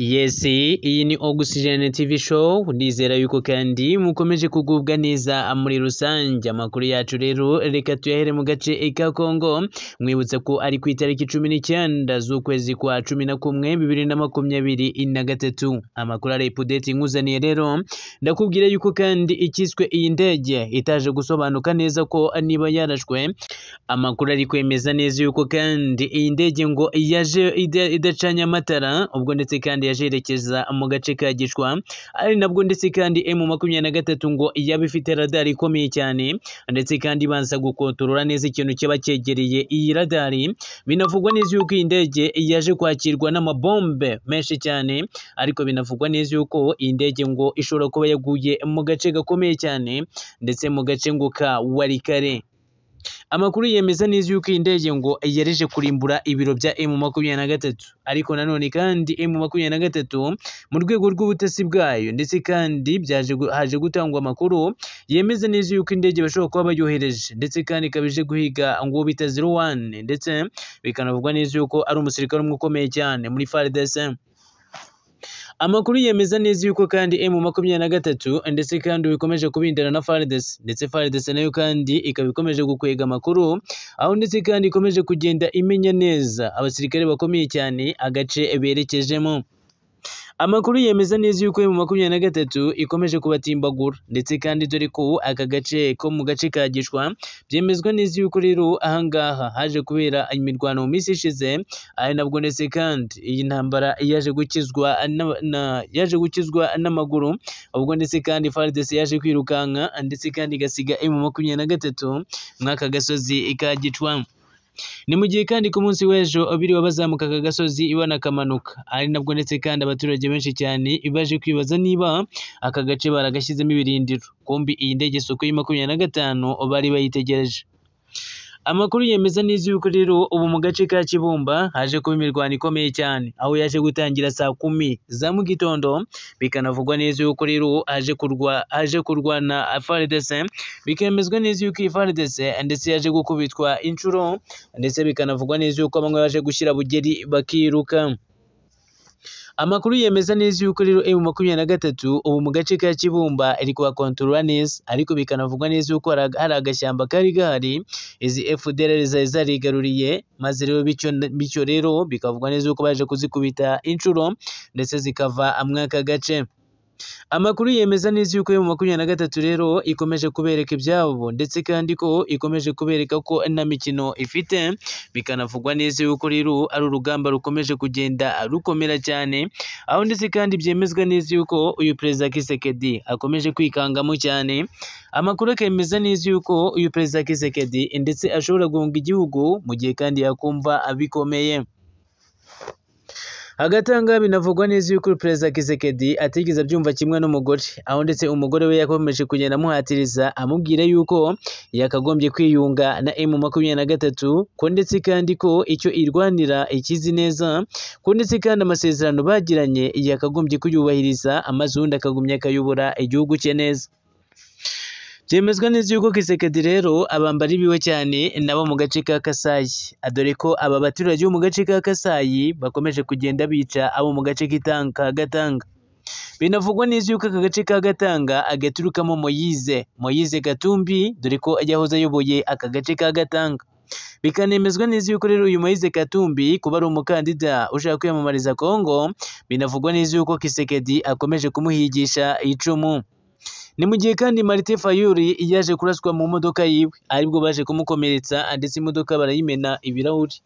Yesi iyi ni Oxygen TV show ndizera yuko kandi mukomeje kugubwa neza ah, muri rusange amakuru yacu rero reka tuyahere mu gace ka Congo mwibutse ko ari ku itariki cumi n'icyenda z'ukwezi kwa cumi na kumwe bibiri na makumyabiri na gatatu amakuru ari ipudeti nkuzaniye rero ndakubwira yuko kandi ikiswe iyi ndege itaje gusobanuka neza ko niba yarashwe amakuru ari kwemeza neza yuko kandi iyi ndege ngo yaje idacanye amatara ubwo ndetse kandi yajerekeza mu gace ka gishwa ari nabwo ndetse kandi emu makumyabiri na gatatu ngo yaba ifite radari ikomeye cyane ndetse kandi ibanza gukontorora neza ikintu kiba cyegereye iyi radari binavugwa neza yuko iyi ndege yaje kwakirwa n'amabombe menshi cyane ariko binavugwa neza yuko iyi ndege ngo ishobora kuba yaguye mu gace gakomeye cyane ndetse mu gace ngo ka warikare Amakuru yemeza neza yuko iyi ndege ngo yareje kurimbura ibiro bya emu makumyabiri na gatatu, ariko nanone kandi emu makumyabiri na gatatu mu rwego rw'ubutasi bwayo ndetse kandi haje gutangwa amakuru yemeza neza yuko indege bashobora kuba bayohereje ndetse kandi ikaba ije guhiga ngo bita zero one ndetse bikanavugwa neza yuko ari umusirikare umwe ukomeye cyane muri faridesemu. Amakuru yemeza neza yuko kandi M makumyabiri na gatatu ndetse kandi bikomeje kubindana na FARDC ndetse FARDC nayo kandi ikaba ikomeje gukwega amakuru aho ndetse kandi ikomeje kugenda imenya neza abasirikare bakomeye cyane agace berekejemo. Amakuru yemeza neza yuko mu makumyabiri na gatatu ikomeje kubatimbagura ndetse kandi dore ko aka gace ko mu gace ka Gishwa byemezwa neza yuko rero ahangaha haje kubera imirwano mu minsi ishize ari nabwo ndetse kandi iyi ntambara yaje gukizwa yaje gukizwa n'amaguru ubwo ndetse kandi FARDC yaje kwirukanka ndetse kandi igasiga mu makumyabiri na gatatu mw'aka gasozi ka Gicwa. ni mu gihe kandi ku munsi w'ejo abiri wabazamuka aka gasozi banakamanuka ari nabwo ndetse kandi abaturage benshi cyane baje kwibaza niba aka gace baragashyizemo ibirindiro kumbi iyi ndege isoko ya makumyabiri na gatanu bari bayitegereje Amakuru yemeza neza yuko rero ubu mu gace ka Kibumba haje kuba imirwano ikomeye cyane, aho yaje gutangira saa kumi za mu gitondo, bikanavugwa neza yuko rero haje kurwa haje kurwana FARDC, bikemezwa neza yuko iyi FARDC ndetse yaje gukubitwa inshuro ndetse bikanavugwa neza yuko bamwe baje gushyira bugeri bakiruka. Amakuru yemeza neza yuko rero M makumyabiri na gatatu ubu mu gace ka Kibumba iri kuhakontorora neza ariko bikanavugwa neza yuko hari agashyamba kari gahari izi FDLR zari zarigaruriye maze rero bityo rero bikavugwa neza yuko baje kuzikubita inshuro ndetse zikava muri aka gace. Amakuru yemeza neza yuko yo mu makumyabiri na gatatu rero ikomeje kubereka ibyabo ndetse kandi ko ikomeje kubereka ko nta mikino ifite, bikanavugwa neza yuko rero ari urugamba rukomeje kugenda rukomera cyane, aho ndetse kandi byemezwa neza yuko uyu perezida Kisekedi akomeje kwikangamo cyane, amakuru akemeza neza yuko uyu perezida Kisekedi ndetse ashobora guhunga igihugu mu gihe kandi yakumva abikomeye Hagati aho binavugwa neza yuko Perezida Kisekedi atigeze abyumva kimwe n'umugore, aho ndetse umugore we yakomeje kugenda amuhatiriza amubwira yuko yakagombye kwiyunga na M makumyabiri na gatatu, ko ndetse kandi ko icyo irwanira ikizi neza, ko ndetse kandi amasezerano bagiranye yakagombye kuyubahiriza, maze ubundi akagumya akayobora igihugu cye neza. Byemezwa neza yuko Kisekedi rero abamba biwe cyane nabo mu gace ka Kasayi, adore ah, ko aba baturage bo mu gace ka Kasayi bakomeje kugenda bica abo mu gace ka Gatanga. Binavugwa neza yuko aka gace ka Gatanga agaturukamo moyize Moise Katumbi dore ko yahoze ayoboye aka gace ka Gatanga. Bikanemezwa neza yuko rero uyu Moyize Katumbi kuba ari umukandida ushaka kwiyamamariza Kongo, binavugwa neza yuko Kisekedi akomeje kumuhigisha icumu. ni mu gihe kandi Martin Fayulu yaje kuraswa mu modoka yiwe aribwo baje kumukomeretsa ndetse imodoka barayimena ibirahuri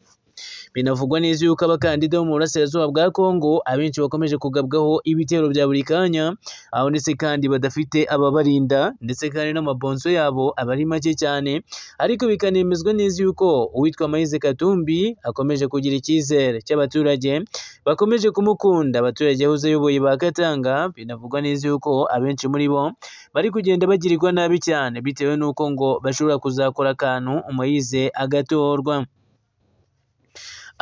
Binavugwa neza yuko abakandida bo mu burasirazuba bwa Congo abenshi bakomeje kugabwaho ibitero bya buri kanya, aho ndetse kandi badafite ababarinda ndetse kandi n'amabonso yabo aba ari make cyane, ariko bikanemezwa neza yuko uwitwa Moise Katumbi akomeje kugira icyizere cy'abaturage bakomeje kumukunda, abaturage yahoze ayoboye bakatanga, binavugwa neza yuko abenshi muri bo bari kugenda bagirirwa nabi cyane bitewe n'uko ngo bashobora kuzakora akantu Moise agatorwa.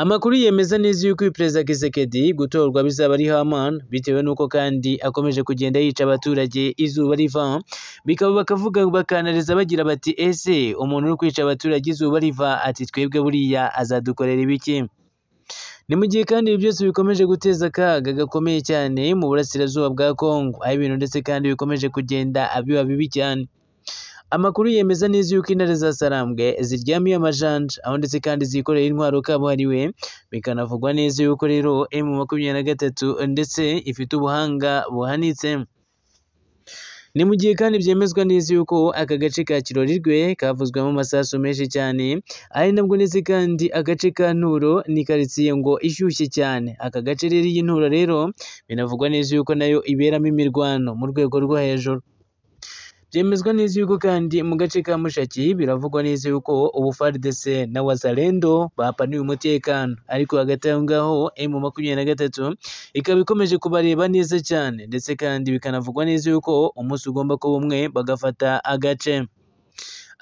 Amakuru yemeza neza yuko uyu perezida Kisekedi gutorwa bizaba ari hamani bitewe n'uko kandi akomeje kugenda yica abaturage izuba riva bikaba bakavuga bakanariza bagira bati ese umuntu uri kwica abaturage izuba riva ati twebwe buriya azadukorera ibiki ni mu gihe kandi byose bikomeje guteza akaga gakomeye cyane mu burasirazuba bwa Congo aho ibintu ndetse kandi bikomeje kugenda biba bibi cyane Amakuru yemeza neza yuko intare za zasarambwe ziryamiye amajanja aho ndetse kandi zikoreye intwaro kabuhariwe bikanavugwa neza yuko rero M makumyabiri na gatatu ndetse ifite ubuhanga buhanitse ni mu gihe kandi byemezwa neza yuko aka gace ka Kirolirwe kavuzwemo amasasu menshi cyane ari nabwo ndetse kandi agace ka Nturo ni karitsiye ngo ishyushye cyane aka gace rero iyi Nturo rero binavugwa neza yuko nayo iberamo imirwano mu rwego rwo hejuru byemezwa neza yuko kandi mu gace ka Mushaki biravugwa neza yuko ubu FARDC na Wazalendo bahapanuye umutekano ariko hagati aho ngaho M makumyabiri na gatatu ikaba ikomeje kubareba neza cyane ndetse kandi bikanavugwa neza yuko umunsi ugomba kuba umwe bagafata agace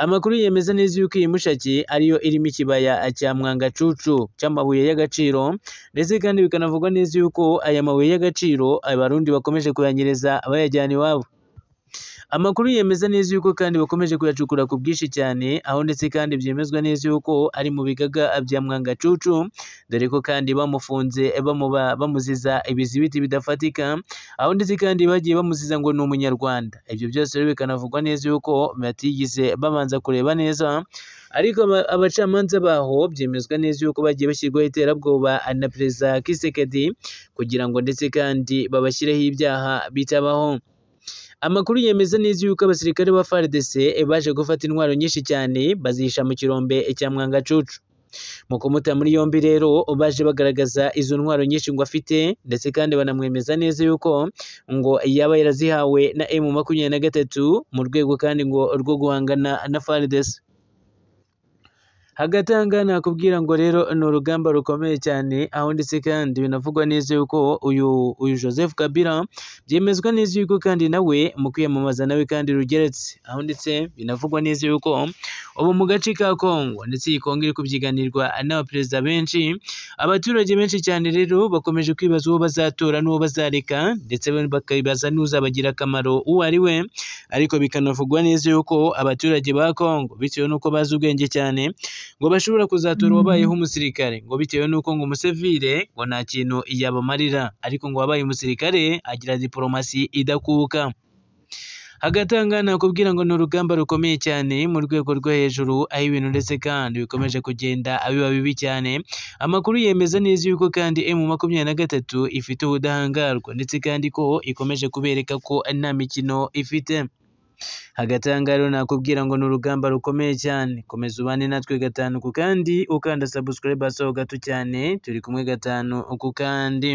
Amakuru yemeza neza yuko iyi Mushaki ariyo irimo ikibaya cya Mwangacucu cy'amabuye y'agaciro ndetse kandi bikanavugwa neza yuko aya mabuye y'agaciro abarundi bakomeje kuyanyereza bayajyana iwabo Amakuru yemeza neza yuko kandi bakomeje kuyacukura ku bwinshi cyane, aho ndetse kandi byemezwa neza yuko ari mu bigaga bya Mwangacucu, dore ko kandi bamufunze bamuziza ibizibiti bidafatika, aho ndetse kandi bagiye bamuziza ngo ni Umunyarwanda. Ibyo byose rero bikanavugwa neza yuko batigeze babanza kureba neza, ariko abacamanza baho byemezwa neza yuko bagiye bashyirwaho iterabwoba na Perezida Tshisekedi kugira ngo ndetse kandi babashyireho ibyaha bitabaho. Amakuru yemeza neza yuko abasirikare ba FARDC baje gufata intwaro nyinshi cyane bazihisha mu kirombe cya Mwangacucu. Mu kumuta muri yombi rero baje bagaragaza izo ntwaro nyinshi ngo afite ndetse kandi banamwemeza neza yuko ngo yaba yarazihawe na M makumyabiri na gatatu mu rwego kandi ngo rwo guhangana na FARDC. hagati aha ngaha nakubwira ngo rero ni urugamba rukomeye cyane aho ndetse kandi binavugwa neza yuko uyu uyu Joseph Kabila byemezwa neza yuko kandi nawe mu kwiyamamaza nawe kandi rugeretse aho ndetse binavugwa neza yuko ubu mu gace ka Kongo ndetse iyi Kongo iri kubyiganirwa n'abaperezida benshi abaturage benshi cyane rero bakomeje kwibaza uwo bazatora n'uwo bazareka ndetse bakibaza n'uzabagira akamaro uwo ari we ariko bikanavugwa neza yuko abaturage ba Kongo bitewe n'uko bazi ubwenge cyane ngo bashobora kuzatora uwabayeho mm. umusirikare ngo bitewe n'uko ngo umusivire ngo nta kintu yabamarira ariko ngo wabaye umusirikare agira diporomasi idakuka hagati kubwira ngo ni urugamba rukomeye cyane mu rwego rwo hejuru aho ibintu ndetse kandi bikomeje kugenda biba bibi cyane amakuru yemeza neza yuko kandi emu makumyabiri na gatatu ifite ubudahangarwa ndetse kandi ko ikomeje kubereka ko nta mikino ifite hagati aha ngaha rero nakubwira ngo ni urugamba rukomeye cyane komeza ubane natwe gatanu ku kandi ukanda subscribe hasi gato cyane turi kumwe gatanu ku kandi